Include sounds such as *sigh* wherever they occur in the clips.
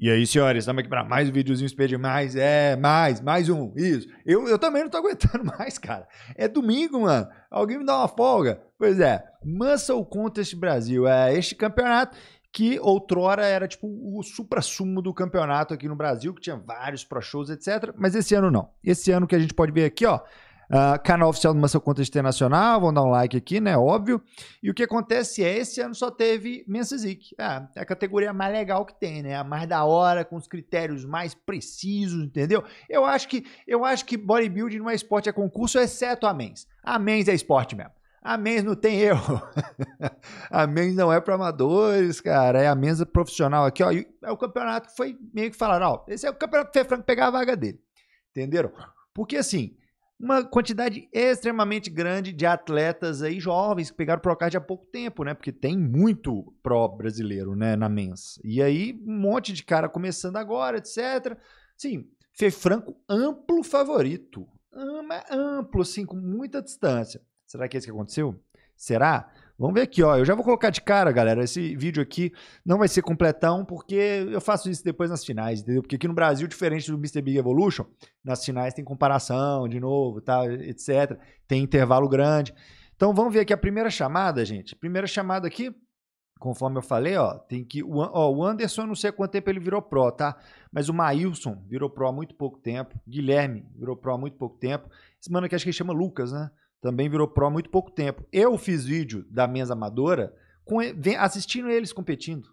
E aí, senhores, estamos aqui para mais um videozinho espelho, mais, é, mais, mais um, isso. Eu, eu também não tô *laughs* aguentando mais, cara. É domingo, mano. Alguém me dá uma folga. Pois é, Muscle Contest Brasil é este campeonato que outrora era tipo o supra-sumo do campeonato aqui no Brasil, que tinha vários pro shows, etc. Mas esse ano não. Esse ano que a gente pode ver aqui, ó, Uh, canal oficial do Mansão conta Internacional, vão dar um like aqui, né? Óbvio. E o que acontece é, esse ano só teve Mensa É, ah, é a categoria mais legal que tem, né? A mais da hora, com os critérios mais precisos, entendeu? Eu acho que, eu acho que bodybuilding não é esporte, é concurso, exceto a mens. A mens é esporte mesmo. A mens não tem erro. a *laughs* mens não é para amadores, cara. É a mesa profissional aqui, ó. É o campeonato que foi meio que falaram, ó. Esse é o campeonato que o Franco pegar a vaga dele. Entenderam? Porque assim, uma quantidade extremamente grande de atletas aí jovens que pegaram o Procard há pouco tempo, né? Porque tem muito pro brasileiro, né, na mens. E aí um monte de cara começando agora, etc. Sim, Fê Franco amplo favorito. Ama amplo assim com muita distância. Será que é isso que aconteceu? Será? Vamos ver aqui, ó. Eu já vou colocar de cara, galera. Esse vídeo aqui não vai ser completão, porque eu faço isso depois nas finais, entendeu? Porque aqui no Brasil, diferente do Mr. Big Evolution, nas finais tem comparação de novo, tá, etc. Tem intervalo grande. Então vamos ver aqui a primeira chamada, gente. Primeira chamada aqui, conforme eu falei, ó, tem que. Ó, o Anderson, eu não sei há quanto tempo ele virou pró, tá? Mas o Maílson virou pró há muito pouco tempo. Guilherme virou pró há muito pouco tempo. Esse mano aqui acho que ele chama Lucas, né? também virou pró há muito pouco tempo. Eu fiz vídeo da mesa amadora com, assistindo eles competindo.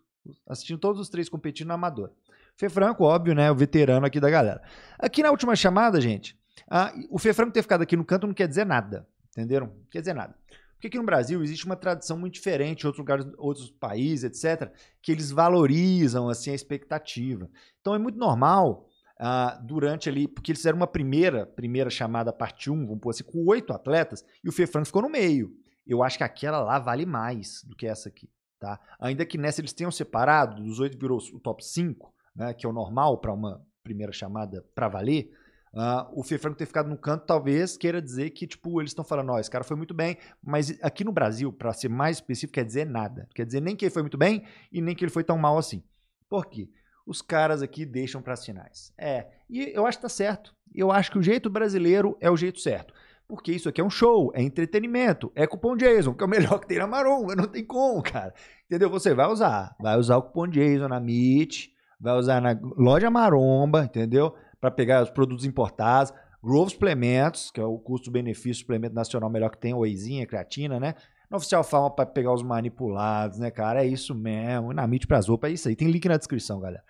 Assistindo todos os três competindo na amadora. Fê Franco, óbvio, né? O veterano aqui da galera. Aqui na última chamada, gente, a, o Fê Franco ter ficado aqui no canto não quer dizer nada. Entenderam? Não quer dizer nada. Porque aqui no Brasil existe uma tradição muito diferente de outros lugares, outros países, etc., que eles valorizam assim a expectativa. Então é muito normal ah, durante ali, porque eles fizeram uma primeira, primeira chamada parte 1, vamos pôr assim, com oito atletas, e o Fê Franco ficou no meio. Eu acho que aquela lá vale mais do que essa aqui, tá? Ainda que nessa eles tenham separado, dos oito virou o top 5, né, que é o normal para uma primeira chamada para valer, Uh, o Fê Franco ter ficado no canto talvez queira dizer que, tipo, eles estão falando, ó, esse cara foi muito bem, mas aqui no Brasil, para ser mais específico, quer dizer nada. Quer dizer nem que ele foi muito bem e nem que ele foi tão mal assim. Por quê? os caras aqui deixam para as finais. É, e eu acho que tá certo. Eu acho que o jeito brasileiro é o jeito certo. Porque isso aqui é um show, é entretenimento, é cupom Jason, que é o melhor *laughs* que tem na Maromba, não tem como, cara. Entendeu? Você vai usar, vai usar o cupom Jason na Meet, vai usar na loja Maromba, entendeu? Para pegar os produtos importados, growth Suplementos, que é o custo-benefício suplemento nacional melhor que tem, oizinha, creatina, né? No Oficial fala para pegar os manipulados, né, cara? É isso mesmo. Na MIT para as roupas, é isso aí. Tem link na descrição, galera.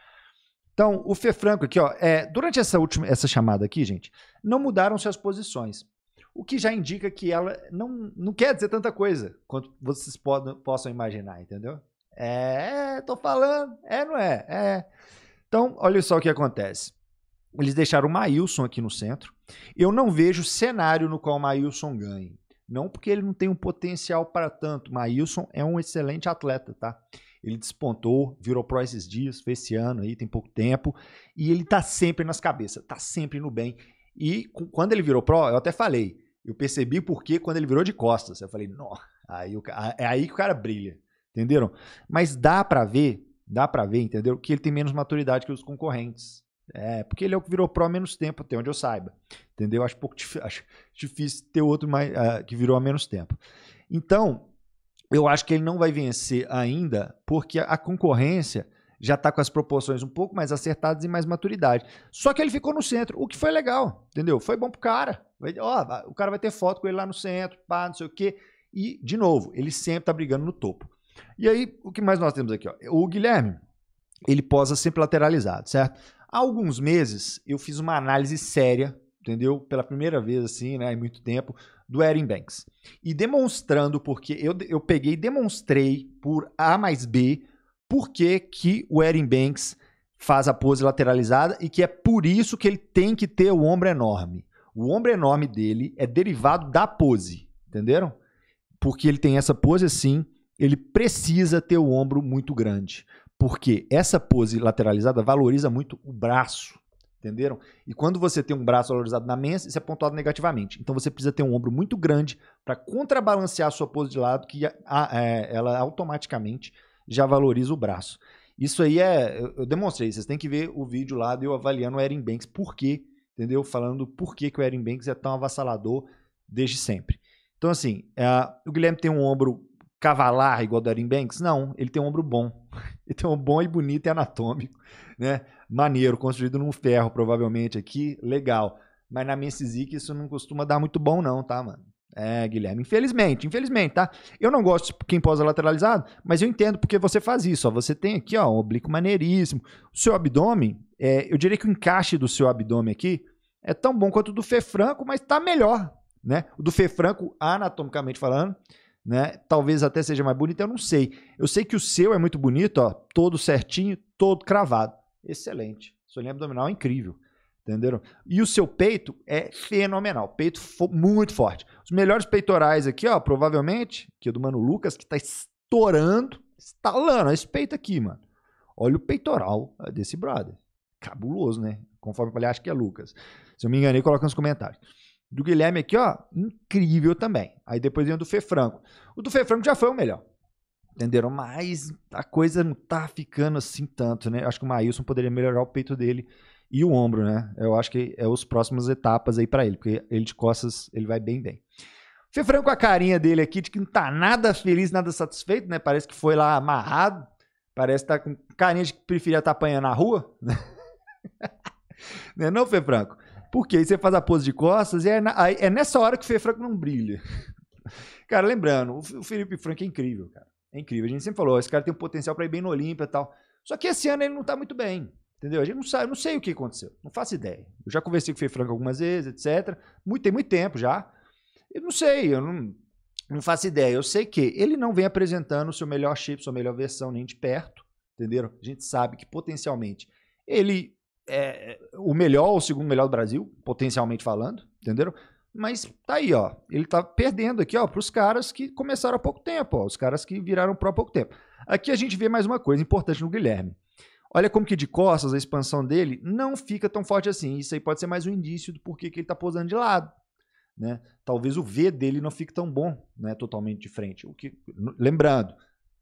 Então, o Fê Franco aqui, ó, é, durante essa última essa chamada aqui, gente, não mudaram suas posições. O que já indica que ela não, não quer dizer tanta coisa quanto vocês possam imaginar, entendeu? É, tô falando, é, não é? É. Então, olha só o que acontece. Eles deixaram o Maílson aqui no centro. Eu não vejo cenário no qual o Maílson ganhe. Não porque ele não tem um potencial para tanto. Maílson é um excelente atleta, tá? Ele despontou, virou pro esses dias, fez esse ano aí, tem pouco tempo. E ele tá sempre nas cabeças, tá sempre no bem. E quando ele virou pro, eu até falei, eu percebi porque quando ele virou de costas. Eu falei, não, aí o, é aí que o cara brilha, entenderam? Mas dá para ver, dá para ver, entendeu? Que ele tem menos maturidade que os concorrentes. É, porque ele é o que virou pró há menos tempo, até onde eu saiba. Entendeu? Acho pouco acho difícil ter outro mais, uh, ah, que virou há menos tempo. Então, eu acho que ele não vai vencer ainda, porque a, concorrência já está com as proporções um pouco mais acertadas e mais maturidade. Só que ele ficou no centro, o que foi legal, entendeu? Foi bom pro cara. Vai, ó, o cara vai ter foto com ele lá no centro, pá, não sei o quê. E, de novo, ele sempre tá brigando no topo. E aí, o que mais nós temos aqui? Ó? O Guilherme, ele posa sempre lateralizado, certo? Há alguns meses eu fiz uma análise séria, entendeu? Pela primeira vez, assim, né? Em muito tempo, do Erin Banks. E demonstrando, porque eu, eu peguei e demonstrei por A mais B por que, que o Erin Banks faz a pose lateralizada e que é por isso que ele tem que ter o ombro enorme. O ombro enorme dele é derivado da pose, entenderam? Porque ele tem essa pose assim, ele precisa ter o ombro muito grande. Porque essa pose lateralizada valoriza muito o braço. Entenderam? E quando você tem um braço valorizado na mesa, isso é pontuado negativamente. Então você precisa ter um ombro muito grande para contrabalancear a sua pose de lado, que a, ah, a, é, ela automaticamente já valoriza o braço. Isso aí é. Eu demonstrei, vocês têm que ver o vídeo lá de eu avaliando o Erin Banks, por quê, entendeu? Falando por que, que o Erin Banks é tão avassalador desde sempre. Então, assim, é, o Guilherme tem um ombro cavalar igual do Erin Banks? Não, ele tem um ombro bom. *laughs* Então, bom e bonito e é anatômico, né? Maneiro, construído num ferro, provavelmente aqui, legal. Mas na Mensizik isso não costuma dar muito bom, não, tá, mano? É, Guilherme, infelizmente, infelizmente, tá? Eu não gosto de quem posa lateralizado, mas eu entendo porque você faz isso, ó. Você tem aqui, ó, um oblíquo maneiríssimo. O seu abdômen, é, eu diria que o encaixe do seu abdômen aqui é tão bom quanto o do Franco, mas tá melhor, né? O do franco anatomicamente falando, né? Talvez até seja mais bonito, eu não sei. Eu sei que o seu é muito bonito, ó, todo certinho, todo cravado. Excelente. Sua linha abdominal é incrível. Entenderam? E o seu peito é fenomenal. Peito fo muito forte. Os melhores peitorais aqui, ó, provavelmente, que é do mano Lucas, que tá estourando, estalando. Esse peito aqui, mano. Olha o peitoral desse brother. Cabuloso, né? Conforme eu falei, acho que é Lucas. Se eu me enganei, coloca nos comentários do Guilherme aqui, ó, incrível também. Aí depois vem o do Fê Franco. O do Fê Franco já foi o melhor. Entenderam? Mas a coisa não tá ficando assim tanto, né? Acho que o Maílson poderia melhorar o peito dele e o ombro, né? Eu acho que é os próximas etapas aí para ele, porque ele de costas, ele vai bem bem. Fê Franco, a carinha dele aqui, de que não tá nada feliz, nada satisfeito, né? Parece que foi lá amarrado, parece que tá com carinha de que preferia estar tá apanhando na rua. *laughs* né não, Fê Franco? Porque aí você faz a pose de costas e é, na, é nessa hora que o Felipe Franco não brilha. *laughs* Cara, lembrando, o Felipe Franco é incrível, cara. É incrível. A gente sempre falou, esse cara tem um potencial para ir bem no Olímpia e tal. Só que esse ano ele não tá muito bem. Entendeu? A gente não sabe, não sei o que aconteceu. Não faço ideia. Eu já conversei com o Fê Franco algumas vezes, etc. Muito, tem muito tempo já. Eu não sei, eu não, não faço ideia. Eu sei que ele não vem apresentando o seu melhor chip, sua melhor versão, nem de perto. Entenderam? A gente sabe que potencialmente ele é o melhor ou o segundo melhor do Brasil, potencialmente falando, entenderam? Mas tá aí, ó. Ele tá perdendo aqui, ó, pros caras que começaram há pouco tempo, ó. Os caras que viraram pró há pouco tempo. Aqui a gente vê mais uma coisa importante no Guilherme. Olha como que de costas a expansão dele não fica tão forte assim. Isso aí pode ser mais um indício do porquê que ele tá posando de lado. Né? Talvez o V dele não fique tão bom, né? Totalmente de frente. O que, lembrando,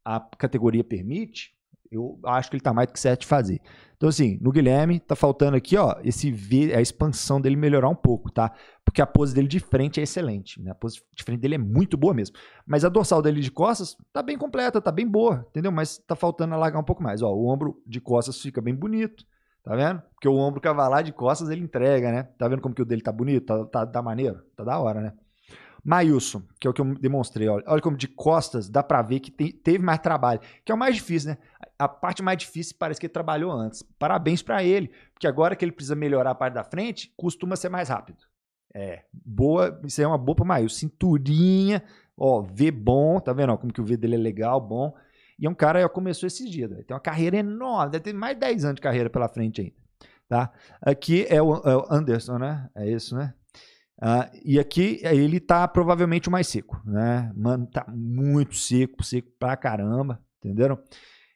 a categoria permite eu acho que ele está mais do que certo de fazer. Então, assim, no Guilherme, tá faltando aqui, ó, esse V, a expansão dele melhorar um pouco, tá? Porque a pose dele de frente é excelente, né? A pose de frente dele é muito boa mesmo. Mas a dorsal dele de costas tá bem completa, tá bem boa, entendeu? Mas tá faltando alargar um pouco mais. Ó, o ombro de costas fica bem bonito, tá vendo? Porque o ombro cavalar de costas ele entrega, né? Tá vendo como que o dele tá bonito? Tá, tá, tá maneiro? Tá da hora, né? Mailson, que é o que eu demonstrei, olha, olha como de costas dá para ver que tem, teve mais trabalho, que é o mais difícil, né? A parte mais difícil parece que ele trabalhou antes. Parabéns para ele, porque agora que ele precisa melhorar a parte da frente, costuma ser mais rápido. É, boa, isso é uma boa para Mailson. Cinturinha, ó, V bom, tá vendo? Ó, como que o V dele é legal, bom. E é um cara que começou esses dias, né? tem uma carreira enorme, deve ter mais de 10 anos de carreira pela frente ainda, tá? Aqui é o, é o Anderson, né? É isso, né? Uh, e aqui é, ele está provavelmente o mais seco, né? Mano, tá muito seco, seco pra caramba, entenderam?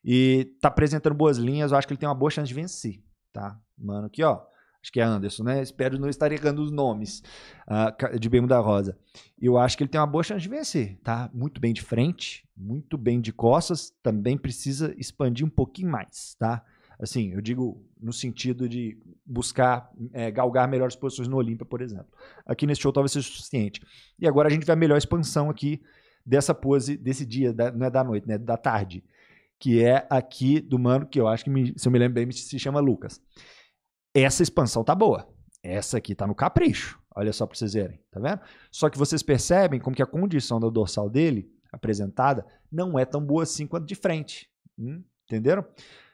E tá apresentando boas linhas, eu acho que ele tem uma boa chance de vencer, tá? Mano, aqui ó, acho que é Anderson, né? Espero não estar errando os nomes uh, de bem da Rosa. Eu acho que ele tem uma boa chance de vencer, tá? Muito bem de frente, muito bem de costas, também precisa expandir um pouquinho mais, tá? Assim, eu digo no sentido de buscar é, galgar melhores posições no Olímpia, por exemplo. Aqui nesse show talvez seja suficiente. E agora a gente vê a melhor expansão aqui dessa pose, desse dia, da, não é da noite, né? Da tarde. Que é aqui do mano, que eu acho que, me, se eu me lembro bem, se chama Lucas. Essa expansão tá boa. Essa aqui tá no capricho. Olha só para vocês verem, tá vendo? Só que vocês percebem como que a condição da dorsal dele, apresentada, não é tão boa assim quanto de frente. Hum? Entenderam?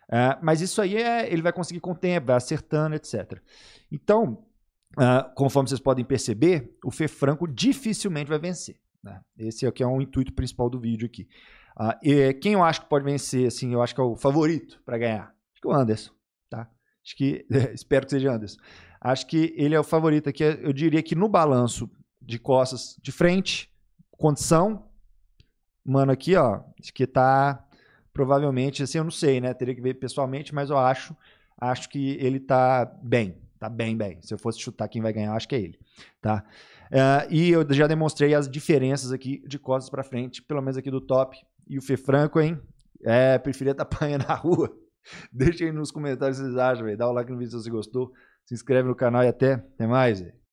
Uh, mas isso aí é, ele vai conseguir com o tempo, vai acertando, etc. Então, uh, conforme vocês podem perceber, o Fê Franco dificilmente vai vencer. Né? Esse aqui é o intuito principal do vídeo aqui. Uh, e quem eu acho que pode vencer, assim, eu acho que é o favorito para ganhar. Acho que é o Anderson, tá? Acho que, *laughs* espero que seja Anderson. Acho que ele é o favorito aqui. Eu diria que no balanço de costas de frente, condição, mano aqui, ó, acho que tá provavelmente, assim, eu não sei, né? Teria que ver pessoalmente, mas eu acho, acho que ele tá bem, tá bem, bem. Se eu fosse chutar quem vai ganhar, eu acho que é ele, tá? Uh, e eu já demonstrei as diferenças aqui de costas para frente, pelo menos aqui do top. E o Fê Franco, hein? É, preferia estar tá *laughs* apanhando na rua. Deixa aí nos comentários o que vocês acham, velho. Dá o like no vídeo se você gostou. Se inscreve no canal e até, até mais, véio.